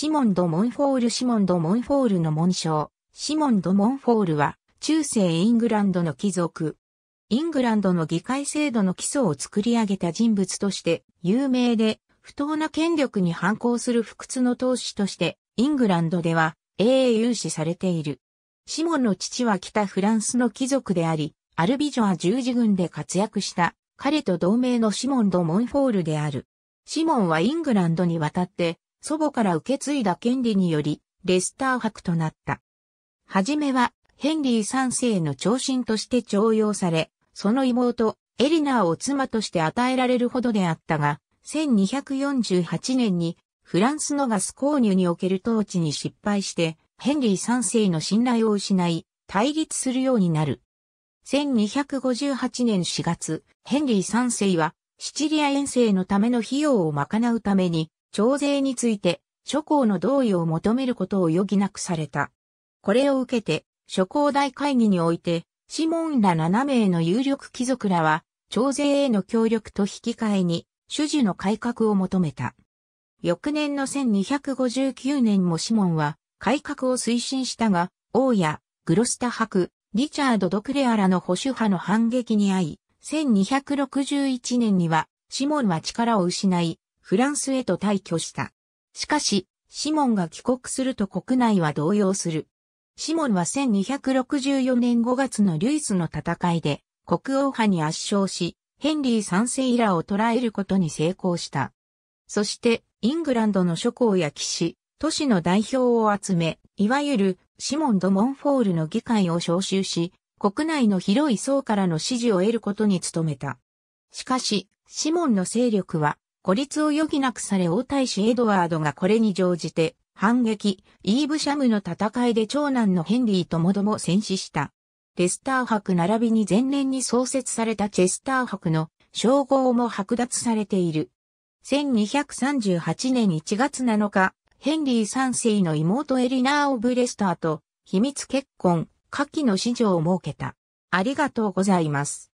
シモン・ド・モンフォールシモン・ド・モンフォールの紋章。シモン・ド・モンフォールは、中世イングランドの貴族。イングランドの議会制度の基礎を作り上げた人物として有名で、不当な権力に反抗する不屈の闘士として、イングランドでは英雄視されている。シモンの父は北フランスの貴族であり、アルビジョア十字軍で活躍した彼と同盟のシモン・ド・モンフォールである。シモンはイングランドに渡って祖母から受け継いだ権利により、レスター伯となった。はじめは、ヘンリー3世の長身として徴用され、その妹、エリナーを妻として与えられるほどであったが、1248年に、フランスのガス購入における統治に失敗して、ヘンリー3世の信頼を失い、対立するようになる。1258年4月、ヘンリー3世は、シチリア遠征のための費用を賄うために、徴税について諸侯の同意を求めることを余儀なくされた。これを受けて、諸侯大会議において、シモンら7名の有力貴族らは、徴税への協力と引き換えに、主事の改革を求めた。翌年の1259年もシモンは、改革を推進したが、王や、グロスタ伯、リチャード・ドクレアらの保守派の反撃に遭い、1261年には、シモンは力を失い、フランスへと退去した。しかし、シモンが帰国すると国内は動揺する。シモンは1264年5月のルイスの戦いで国王派に圧勝し、ヘンリー三世以来を捕らえることに成功した。そして、イングランドの諸侯や騎士、都市の代表を集め、いわゆるシモン・ド・モンフォールの議会を招集し、国内の広い層からの支持を得ることに努めた。しかし、シモンの勢力は孤立を余儀なくされ王太子エドワードがこれに乗じて、反撃、イーブシャムの戦いで長男のヘンリーともども戦死した。レスター博並びに前年に創設されたチェスター博の称号も剥奪されている。1238年1月7日、ヘンリー3世の妹エリナー・オブ・レスターと秘密結婚、下記の子女を設けた。ありがとうございます。